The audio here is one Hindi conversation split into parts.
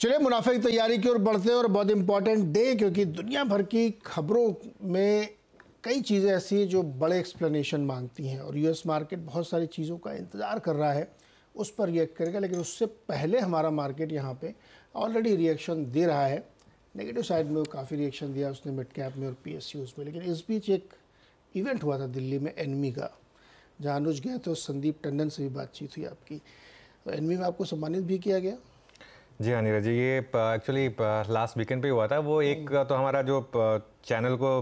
चलिए मुनाफे की तैयारी की ओर बढ़ते हैं और बहुत इंपॉर्टेंट डे क्योंकि दुनिया भर की खबरों में कई चीज़ें ऐसी हैं जो बड़े एक्सप्लेनेशन मांगती हैं और यूएस मार्केट बहुत सारी चीज़ों का इंतज़ार कर रहा है उस पर रिएक्ट करेगा लेकिन उससे पहले हमारा मार्केट यहाँ पे ऑलरेडी रिएक्शन दे रहा है नेगेटिव साइड में काफ़ी रिएक्शन दिया उसने मिड कैप में और पी में लेकिन इस बीच एक इवेंट हुआ था दिल्ली में एनमी का जहाँ अनुज गए थे संदीप टंडन से भी बातचीत हुई आपकी तो एनमी में आपको सम्मानित भी किया गया जी हाँ नीरज जी ये एक्चुअली लास्ट वीकेंड पे हुआ था वो एक हम्म। तो हमारा जो चैनल को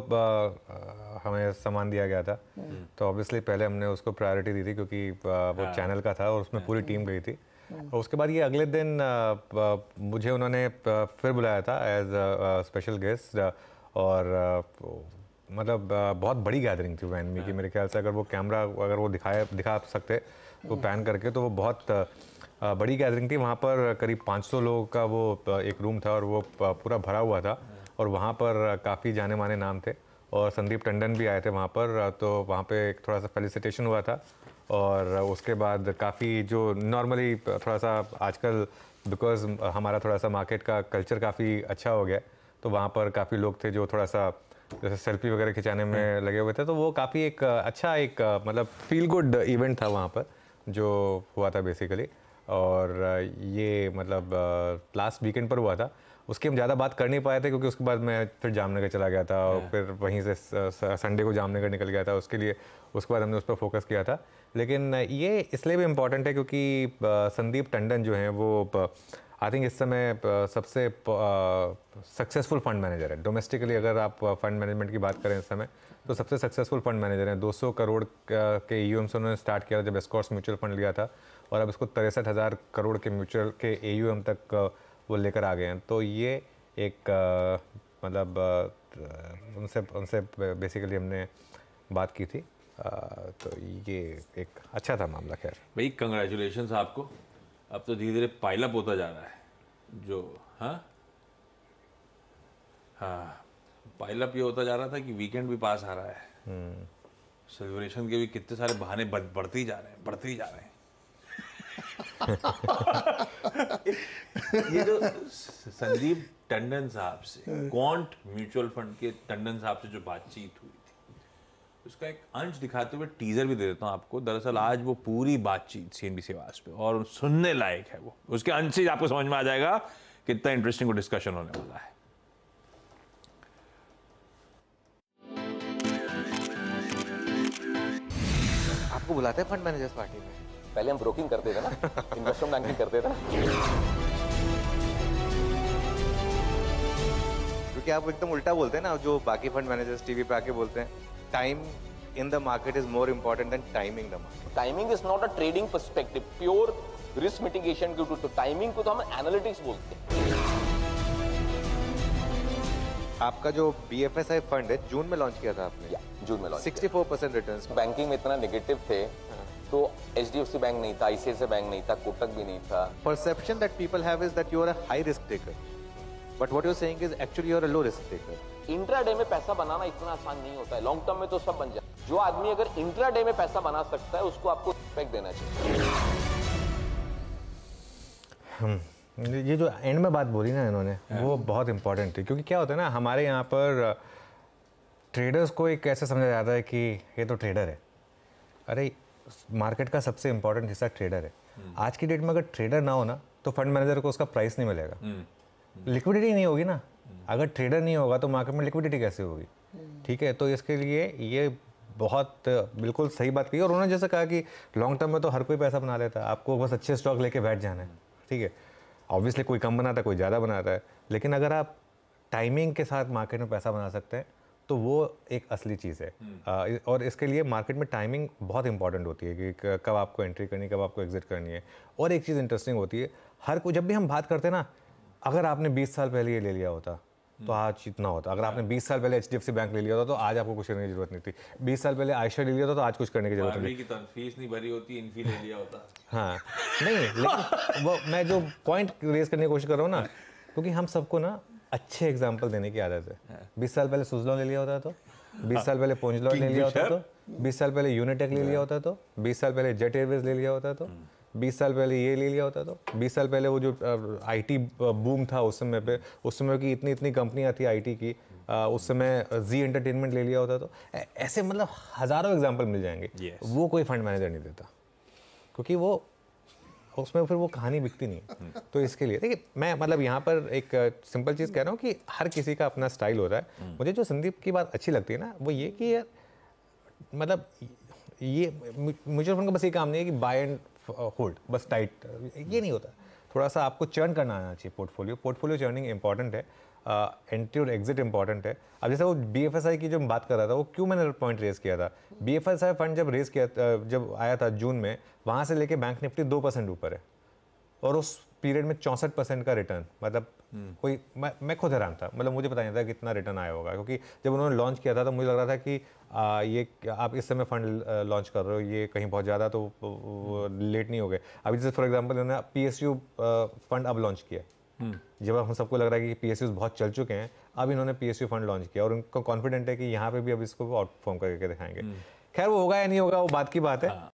हमें सामान दिया गया था हम्म। तो ऑब्वियसली पहले हमने उसको प्रायोरिटी दी थी क्योंकि वो चैनल हाँ। का था और उसमें हम्म। पूरी टीम गई थी और उसके बाद ये अगले दिन मुझे उन्होंने फिर बुलाया था एज स्पेशल गेस्ट और मतलब बहुत बड़ी गैदरिंग थी वैन में कि मेरे ख्याल से अगर वो कैमरा अगर वो दिखाए दिखा सकते को पैन करके तो वो बहुत बड़ी गैदरिंग थी वहाँ पर करीब 500 लोगों का वो एक रूम था और वो पूरा भरा हुआ था और वहाँ पर काफ़ी जाने माने नाम थे और संदीप टंडन भी आए थे वहाँ पर तो वहाँ पे एक थोड़ा सा फेलिसिटेशन हुआ था और उसके बाद काफ़ी जो नॉर्मली थोड़ा सा आजकल बिकॉज हमारा थोड़ा सा मार्केट का कल्चर काफ़ी अच्छा हो गया तो वहाँ पर काफ़ी लोग थे जो थोड़ा सा जैसे सेल्फी वगैरह खिंचाने में हम्म। लगे हुए थे तो वो काफ़ी एक अच्छा एक मतलब फील गुड इवेंट था वहाँ पर जो हुआ था बेसिकली और ये मतलब लास्ट वीकेंड पर हुआ था उसकी हम ज़्यादा बात कर नहीं पाए थे क्योंकि उसके बाद मैं फिर जामनगर चला गया था और हाँ। फिर वहीं से संडे को जामनगर निकल गया था उसके लिए उसके बाद हमने उस पर फोकस किया था लेकिन ये इसलिए भी इम्पॉर्टेंट है क्योंकि संदीप टंडन जो हैं वो आई थिंक इस समय सबसे सक्सेसफुल फंड मैनेजर है डोमेस्टिकली अगर आप फंड मैनेजमेंट की बात करें इस समय तो सबसे सक्सेसफुल फंड मैनेजर हैं 200 करोड़ के ई से उन्होंने स्टार्ट किया जब एस्कॉर्स म्यूचुअल फंड लिया था और अब इसको तिरसठ हज़ार करोड़ के म्यूचुअल के ए तक वो लेकर आ गए हैं तो ये एक मतलब उनसे उनसे बेसिकली हमने बात की थी तो ये एक अच्छा था मामला खैर भाई कंग्रेचुलेशन आपको अब तो धीरे धीरे पाइलअप होता जा रहा है जो हाँ हाँ पाइलअप ये होता जा रहा था कि वीकेंड भी पास आ रहा है सेलिब्रेशन हम्म। के भी कितने सारे बहाने बढ़ते ही जा रहे हैं बढ़ते ही जा रहे हैं ये जो संदीप टंडन साहब से क्वांट म्यूचुअल फंड के टंडन साहब से जो बातचीत हुई उसका एक अंश दिखाते हुए टीजर भी दे देता हूँ आपको दरअसल आज वो पूरी बातचीत सी एन बी पे और सुनने लायक है वो उसके अंश से आपको समझ में आ जाएगा कितना इंटरेस्टिंग वो डिस्कशन होने वाला है आपको बुलाते हैं फंड मैनेजर्स पार्टी में पहले हम ब्रोकिंग करते थे ना इन्वेस्टमेंट बैंकिंग करते थे ना क्योंकि आप एकदम उल्टा बोलते हैं ना जो बाकी फंड मैनेजर्स टीवी पे आके बोलते हैं time in the market is more important than timing the market. Timing is not a trading perspective. Pure risk mitigation के टू तो टाइमिंग को तो हम एनालिटिक्स बोलते हैं आपका जो B F S I fund है जून में लॉन्च किया था आपने जून में launch sixty four percent return banking में इतना नेगेटिव थे तो H D F C bank नहीं था आई सी आई सी बैंक नहीं था कोटक भी नहीं था perception that people have is that you are a high risk taker but what you're saying is actually you're low risk taker intraday में पैसा बनाना इतना आसान नहीं होता है लॉन्ग टर्म में तो सब बन जाए जो आदमी अगर इंट्राडे में पैसा बना सकता है उसको आपको रिस्पेक्ट देना चाहिए हम्म, ये जो एंड में बात बोली ना इन्होंने वो हाँ। बहुत इंपॉर्टेंट है क्योंकि क्या होता है ना हमारे यहाँ पर ट्रेडर्स को एक ऐसे समझा जाता है कि ये तो ट्रेडर है अरे मार्केट का सबसे इंपॉर्टेंट हिस्सा ट्रेडर है हम्म। आज की डेट में अगर ट्रेडर ना हो ना तो फंड मैनेजर को उसका प्राइस नहीं मिलेगा हम्म। लिक्विडिटी नहीं होगी ना अगर ट्रेडर नहीं होगा तो मार्केट में लिक्विडिटी कैसे होगी ठीक है तो इसके लिए ये बहुत बिल्कुल सही बात कही और उन्होंने जैसे कहा कि लॉन्ग टर्म में तो हर कोई पैसा बना लेता है आपको बस अच्छे स्टॉक लेके बैठ जाना है ठीक है ऑब्वियसली कोई कम बनाता है कोई ज़्यादा बनाता है लेकिन अगर आप टाइमिंग के साथ मार्केट में पैसा बना सकते हैं तो वो एक असली चीज़ है हम्म। आ, और इसके लिए मार्केट में टाइमिंग बहुत इंपॉर्टेंट होती है कि कब आपको एंट्री करनी है कब आपको एग्जिट करनी है और एक चीज़ इंटरेस्टिंग होती है हर कोई जब भी हम बात करते हैं ना अगर आपने 20 साल पहले ये ले लिया होता तो हम्म। आज इतना होता अगर आपने 20 हाँ। साल पहले H D F C bank ले लिया होता तो आज आपको कुछ करने की जरूरत नहीं थी 20 साल पहले आयशा ले लिया होता तो आज कुछ करने की जरूरत नहीं की फीस नहीं भरी होती इन इनफी ले लिया होता हाँ नहीं लेकिन वो मैं जो पॉइंट रेज करने की कोशिश कर रहा हूँ ना क्योंकि हम सबको ना अच्छे एग्जाम्पल देने की आदत है हाँ। बीस साल पहले सुजलॉन ले लिया होता तो बीस हाँ। साल पहले तो, पोंजलॉन ले लिया होता तो बीस साल पहले यूनिटेक ले लिया होता तो बीस साल पहले जेट एयरवेज ले लिया होता तो बीस साल पहले ये ले लिया होता तो बीस साल पहले वो जो आईटी बूम था उस समय पे उस समय की इतनी इतनी कंपनियां थी आईटी की आ, उस समय जी एंटरटेनमेंट ले लिया होता तो ऐसे मतलब हज़ारों एग्जाम्पल मिल जाएंगे yes. वो कोई फंड मैनेजर नहीं देता क्योंकि वो उसमें फिर वो कहानी बिकती नहीं हम्म। तो इसके लिए देखिए मैं मतलब यहाँ पर एक सिंपल चीज़ कह रहा हूँ कि हर किसी का अपना स्टाइल हो रहा है हम्म। मुझे जो संदीप की बात अच्छी लगती है ना वो ये कि यार मतलब ये म्यूचुअल फंड का बस ये काम नहीं है कि बाय एंड होल्ड uh, बस टाइट uh, ये नहीं होता थोड़ा सा आपको चर्न करना आना चाहिए पोर्टफोलियो पोर्टफोलियो चर्निंग इंपॉर्टेंट है एंट्री uh, और एग्जिट इंपॉर्टेंट है अब जैसे वो बी की जो बात कर रहा था वो क्यों मैंने पॉइंट रेज किया था बी फंड जब रेज किया जब आया था जून में वहाँ से लेके बैंक निफ्टी दो परसेंट ऊपर है और उस पीरियड में चौंसठ परसेंट का रिटर्न मतलब हम्म। कोई मैं मैं खुद हैरान था मतलब मुझे पता नहीं था कितना रिटर्न आया होगा क्योंकि जब उन्होंने लॉन्च किया था तो मुझे लग रहा था कि आ, ये आप इस समय फंड लॉन्च कर रहे हो ये कहीं बहुत ज़्यादा तो लेट नहीं हो गए अभी जैसे फॉर एग्जाम्पल उन्होंने पी फंड अब लॉन्च किया हम्म। जब हम सबको लग रहा है कि पी बहुत चल चुके हैं अब इन्होंने पी फंड लॉन्च किया और उनको कॉन्फिडेंट है कि यहाँ पर भी अब इसको आउट परफॉर्म करके दिखाएंगे हम्म। खैर वो होगा या नहीं होगा वो बात की बात है हाँ।